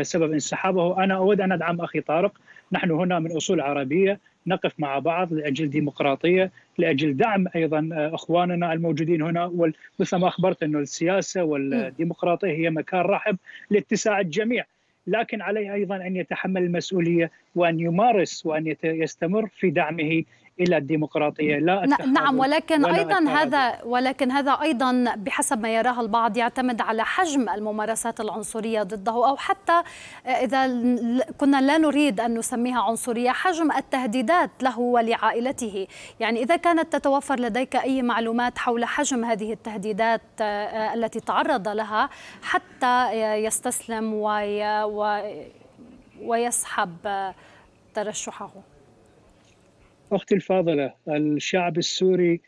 سبب انسحابه انا اود ان ادعم اخي طارق نحن هنا من اصول عربيه نقف مع بعض لاجل ديمقراطيه لاجل دعم ايضا آه، اخواننا الموجودين هنا مثل ما اخبرت انه السياسه والديمقراطيه هي مكان رحب لاتساع الجميع لكن عليه ايضا ان يتحمل المسؤوليه وان يمارس وان يستمر في دعمه الى الديمقراطيه لا نعم ولكن ولا ايضا التحادل. هذا ولكن هذا ايضا بحسب ما يراه البعض يعتمد على حجم الممارسات العنصريه ضده او حتى اذا كنا لا نريد ان نسميها عنصريه حجم التهديدات له ولعائلته يعني اذا كانت تتوفر لديك اي معلومات حول حجم هذه التهديدات آه، آه، التي تعرض لها حتى يستسلم وي... ويسحب آه، ترشحه أختي الفاضلة الشعب السوري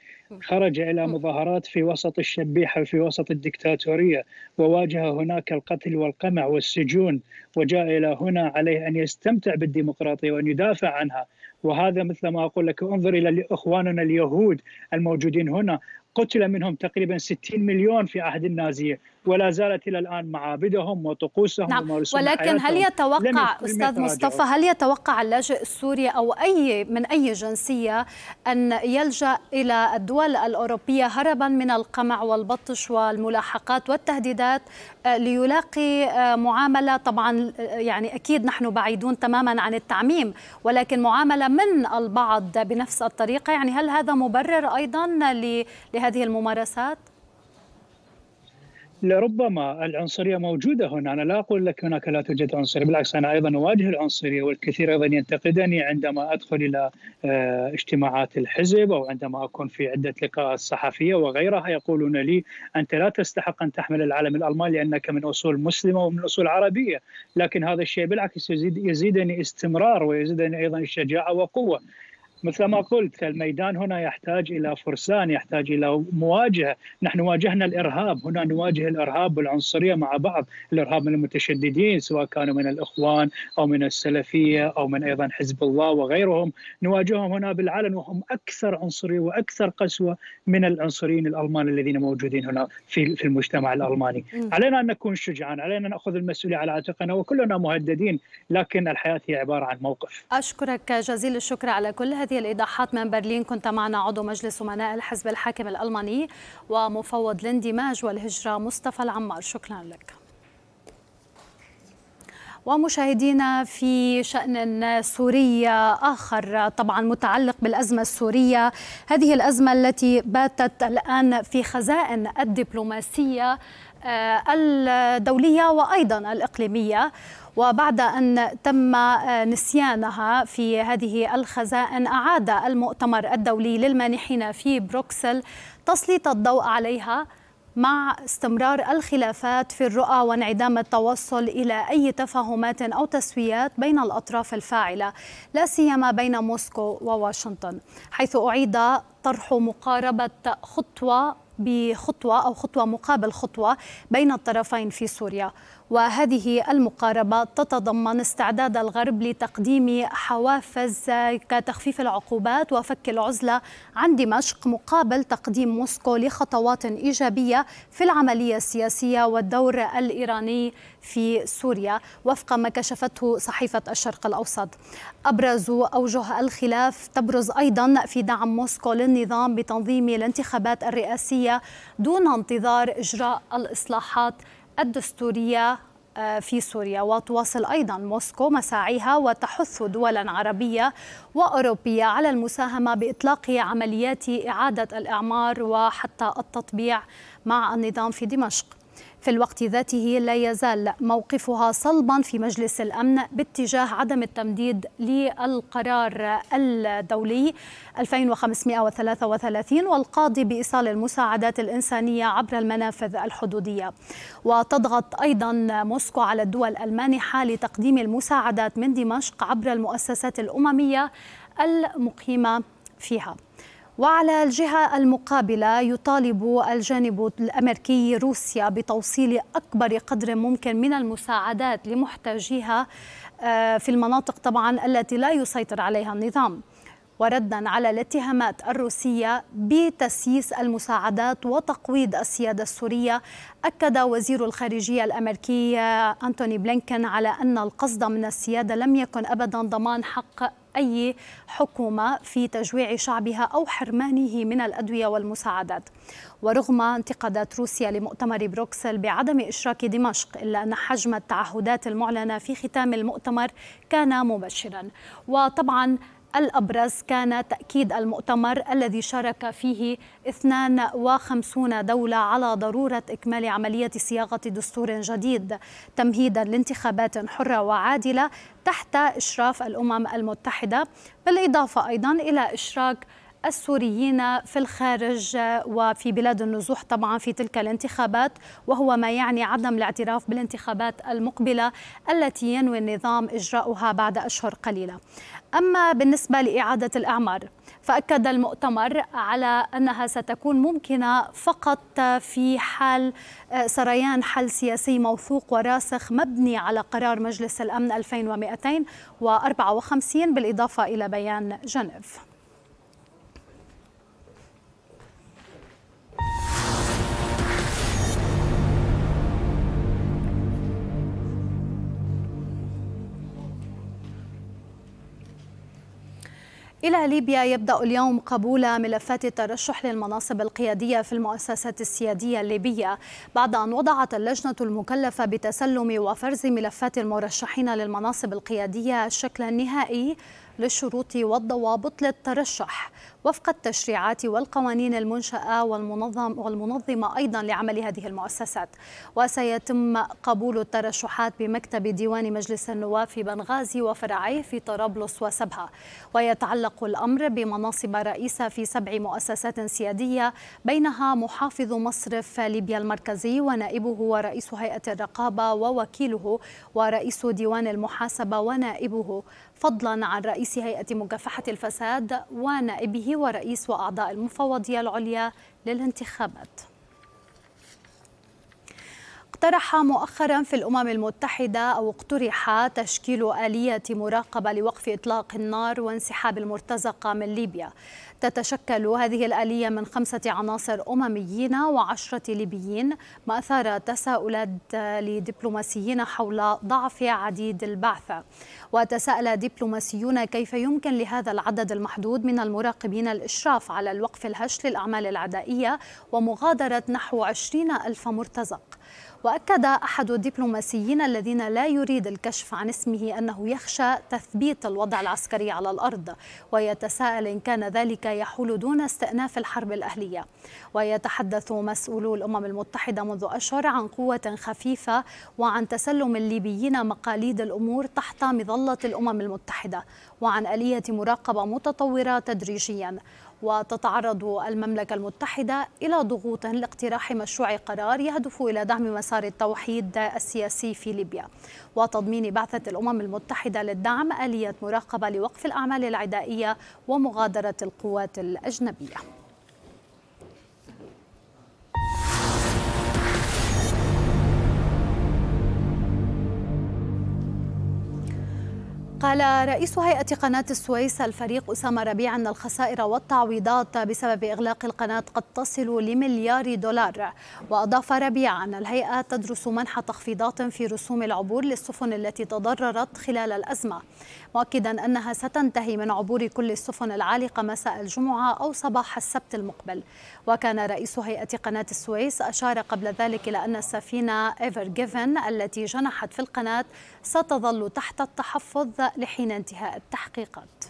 خرج إلى مظاهرات في وسط الشبيحة في وسط الدكتاتورية وواجه هناك القتل والقمع والسجون وجاء إلى هنا عليه أن يستمتع بالديمقراطية وأن يدافع عنها وهذا مثل ما أقول لك انظر إلى إخواننا اليهود الموجودين هنا قتل منهم تقريبا 60 مليون في عهد النازية ولا زالت إلى الآن معابدهم وطقوسهم نعم ولكن هل يتوقع أستاذ مصطفى هل يتوقع اللاجئ السوري أو أي من أي جنسية أن يلجأ إلى الدول الأوروبية هربا من القمع والبطش والملاحقات والتهديدات آه، ليلاقي آه، معاملة طبعا آه، يعني أكيد نحن بعيدون تماما عن التعميم ولكن معاملة من البعض بنفس الطريقة يعني هل هذا مبرر أيضا ل هذه الممارسات؟ لربما العنصريه موجوده هنا، انا لا اقول لك هناك لا توجد عنصريه، بالعكس انا ايضا اواجه العنصريه والكثير ايضا ينتقدني عندما ادخل الى آه، اجتماعات الحزب او عندما اكون في عده لقاءات صحفيه وغيرها يقولون لي انت لا تستحق ان تحمل العلم الالماني لانك من اصول مسلمه ومن اصول عربيه، لكن هذا الشيء بالعكس يزيد يزيدني استمرار ويزيدني ايضا الشجاعه وقوه، مثل ما قلت الميدان هنا يحتاج الى فرسان يحتاج الى مواجهه نحن واجهنا الارهاب هنا نواجه الارهاب والعنصريه مع بعض الارهاب من المتشددين سواء كانوا من الاخوان او من السلفيه او من ايضا حزب الله وغيرهم نواجههم هنا بالعلن وهم اكثر عنصريه واكثر قسوه من العنصريين الالمان الذين موجودين هنا في في المجتمع الالماني علينا ان نكون شجعان علينا ان ناخذ المسؤوليه على عاتقنا وكلنا مهددين لكن الحياه هي عباره عن موقف اشكرك جزيل الشكر على كل هذه هذه الإيضاحات من برلين كنت معنا عضو مجلس أمناء الحزب الحاكم الألماني ومفوض الاندماج والهجرة مصطفى العمار شكرا لك ومشاهدينا في شأن سوري آخر طبعا متعلق بالأزمة السورية هذه الأزمة التي باتت الآن في خزائن الدبلوماسية آه، الدولية وأيضا الإقليمية وبعد أن تم آه، نسيانها في هذه الخزائن أعاد المؤتمر الدولي للمانحين في بروكسل تسليط الضوء عليها مع استمرار الخلافات في الرؤى وانعدام التوصل الى اي تفاهمات او تسويات بين الاطراف الفاعله لا سيما بين موسكو وواشنطن حيث اعيد طرح مقاربه خطوه بخطوه او خطوه مقابل خطوه بين الطرفين في سوريا وهذه المقاربة تتضمن استعداد الغرب لتقديم حوافز كتخفيف العقوبات وفك العزلة عن دمشق مقابل تقديم موسكو لخطوات إيجابية في العملية السياسية والدور الإيراني في سوريا وفق ما كشفته صحيفة الشرق الأوسط أبرز أوجه الخلاف تبرز أيضا في دعم موسكو للنظام بتنظيم الانتخابات الرئاسية دون انتظار إجراء الإصلاحات الدستورية آه، في سوريا وتواصل أيضا موسكو مساعيها وتحث دولا عربية وأوروبية على المساهمة بإطلاق عمليات إعادة الإعمار وحتى التطبيع مع النظام في دمشق في الوقت ذاته لا يزال موقفها صلبا في مجلس الأمن باتجاه عدم التمديد للقرار الدولي 2533 والقاضي بإيصال المساعدات الإنسانية عبر المنافذ الحدودية وتضغط أيضا موسكو على الدول المانحة لتقديم المساعدات من دمشق عبر المؤسسات الأممية المقيمة فيها وعلى الجهة المقابلة يطالب الجانب الأمريكي روسيا بتوصيل أكبر قدر ممكن من المساعدات لمحتاجيها آه، في المناطق طبعا التي لا يسيطر عليها النظام وردا على الاتهامات الروسية بتسييس المساعدات وتقويض السيادة السورية أكد وزير الخارجية الأمريكي آه، أنتوني بلينكن على أن القصد من السيادة لم يكن أبدا ضمان حق أي حكومة في تجويع شعبها أو حرمانه من الأدوية والمساعدات ورغم انتقادات روسيا لمؤتمر بروكسل بعدم إشراك دمشق إلا أن حجم التعهدات المعلنة في ختام المؤتمر كان مبشرا وطبعا الأبرز كان تأكيد المؤتمر الذي شارك فيه 52 دولة على ضرورة إكمال عملية صياغة دستور جديد تمهيدا لانتخابات حرة وعادلة تحت إشراف الأمم المتحدة بالإضافة أيضا إلى إشراك السوريين في الخارج وفي بلاد النزوح طبعا في تلك الانتخابات وهو ما يعني عدم الاعتراف بالانتخابات المقبله التي ينوي النظام اجراؤها بعد اشهر قليله. أما بالنسبة لإعادة الأعمار فأكد المؤتمر على أنها ستكون ممكنة فقط في حال آه، سريان حل سياسي موثوق وراسخ مبني على قرار مجلس الأمن 2254 بالإضافة إلى بيان جنيف إلى ليبيا يبدأ اليوم قبول ملفات الترشح للمناصب القيادية في المؤسسات السيادية الليبية بعد أن وضعت اللجنة المكلفة بتسلم وفرز ملفات المرشحين للمناصب القيادية الشكل النهائي للشروط والضوابط للترشح وفق التشريعات والقوانين المنشأة والمنظم والمنظمة أيضا لعمل هذه المؤسسات وسيتم قبول الترشحات بمكتب ديوان مجلس النواب في بنغازي وفرعيه في طرابلس وسبها ويتعلق الأمر بمناصب رئيسة في سبع مؤسسات سيادية بينها محافظ مصرف ليبيا المركزي ونائبه ورئيس هيئة الرقابة ووكيله ورئيس ديوان المحاسبة ونائبه فضلا عن رئيس هيئة مكافحة الفساد ونائبه ورئيس وأعضاء المفوضية العليا للانتخابات اقترح مؤخرا في الامم المتحده او اقترح تشكيل اليه مراقبه لوقف اطلاق النار وانسحاب المرتزقه من ليبيا تتشكل هذه الاليه من خمسه عناصر امميين وعشره ليبيين ما اثار تساؤلات لدبلوماسيين حول ضعف عديد البعثه وتساءل دبلوماسيون كيف يمكن لهذا العدد المحدود من المراقبين الإشراف على الوقف الهش للأعمال العدائية ومغادرة نحو 20 ألف مرتزق وأكد أحد الدبلوماسيين الذين لا يريد الكشف عن اسمه أنه يخشى تثبيت الوضع العسكري على الأرض ويتساءل إن كان ذلك يحول دون استئناف الحرب الأهلية ويتحدث مسؤولو الأمم المتحدة منذ أشهر عن قوة خفيفة وعن تسلم الليبيين مقاليد الأمور تحت مظلة الأمم المتحدة وعن آلية مراقبة متطورة تدريجيا وتتعرض المملكة المتحدة إلى ضغوط لاقتراح مشروع قرار يهدف إلى دعم مسار التوحيد السياسي في ليبيا وتضمين بعثة الأمم المتحدة للدعم آلية مراقبة لوقف الأعمال العدائية ومغادرة القوات الأجنبية قال رئيس هيئة قناة السويس الفريق أسامة ربيع أن الخسائر والتعويضات بسبب إغلاق القناة قد تصل لمليار دولار وأضاف ربيع أن الهيئة تدرس منح تخفيضات في رسوم العبور للسفن التي تضررت خلال الأزمة مؤكدا أنها ستنتهي من عبور كل السفن العالقة مساء الجمعة أو صباح السبت المقبل وكان رئيس هيئة قناة السويس أشار قبل ذلك إلى أن السفينة إيفر جيفن التي جنحت في القناة ستظل تحت التحفظ لحين انتهاء التحقيقات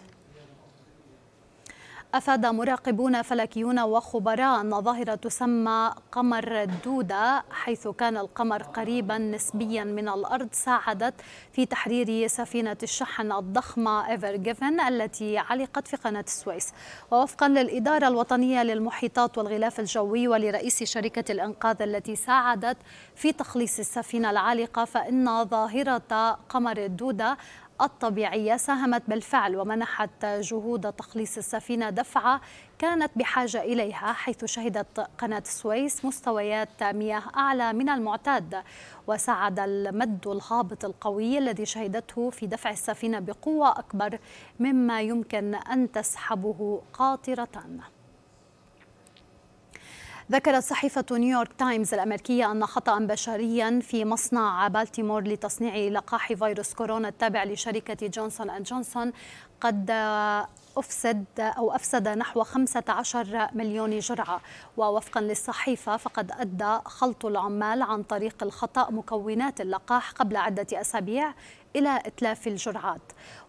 أفاد مراقبون فلكيون وخبراء أن ظاهرة تسمى قمر الدودة حيث كان القمر قريبا نسبيا من الأرض ساعدت في تحرير سفينة الشحن الضخمة إيفر جيفن التي علقت في قناة السويس ووفقا للإدارة الوطنية للمحيطات والغلاف الجوي ولرئيس شركة الإنقاذ التي ساعدت في تخليص السفينة العالقة فإن ظاهرة قمر الدودة الطبيعية ساهمت بالفعل ومنحت جهود تخليص السفينة دفعة كانت بحاجة إليها حيث شهدت قناة السويس مستويات مياه أعلى من المعتاد وساعد المد الهابط القوي الذي شهدته في دفع السفينة بقوة أكبر مما يمكن أن تسحبه قاطرة ذكرت صحيفة نيويورك تايمز الأمريكية أن خطأ بشريا في مصنع بالتيمور لتصنيع لقاح فيروس كورونا التابع لشركة جونسون أند جونسون قد أفسد أو أفسد نحو 15 مليون جرعة ووفقا للصحيفة فقد أدى خلط العمال عن طريق الخطأ مكونات اللقاح قبل عدة أسابيع إلى إتلاف الجرعات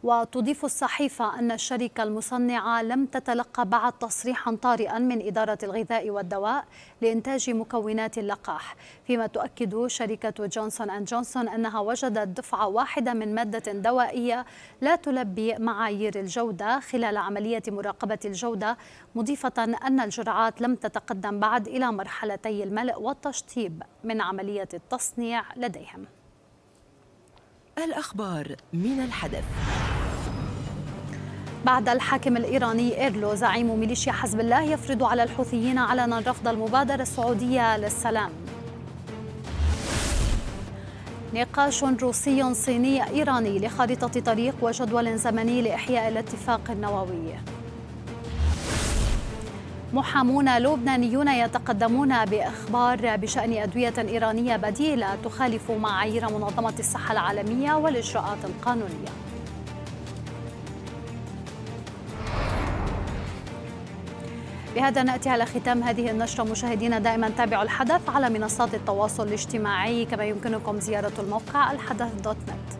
وتضيف الصحيفة أن الشركة المصنعة لم تتلقى بعد تصريحا طارئا من إدارة الغذاء والدواء لإنتاج مكونات اللقاح فيما تؤكد شركة جونسون أند جونسون أنها وجدت دفعة واحدة من مادة دوائية لا تلبي معايير الجودة خلال عملية مراقبة الجودة مضيفة أن الجرعات لم تتقدم بعد إلى مرحلتي الملء والتشطيب من عملية التصنيع لديهم الأخبار من الحدث بعد الحاكم الإيراني إيرلو زعيم ميليشيا حزب الله يفرض على الحوثيين علنا رفض المبادرة السعودية للسلام نقاش روسي صيني إيراني لخريطة طريق وجدول زمني لإحياء الاتفاق النووي محامون لبنانيون يتقدمون باخبار بشان ادويه ايرانيه بديله تخالف معايير منظمه الصحه العالميه والاجراءات القانونيه بهذا ناتي على ختام هذه النشره مشاهدينا دائما تابعوا الحدث على منصات التواصل الاجتماعي كما يمكنكم زياره الموقع الحدث دوت نت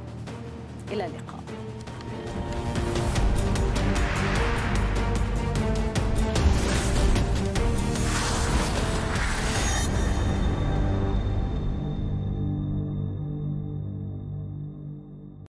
الى اللقاء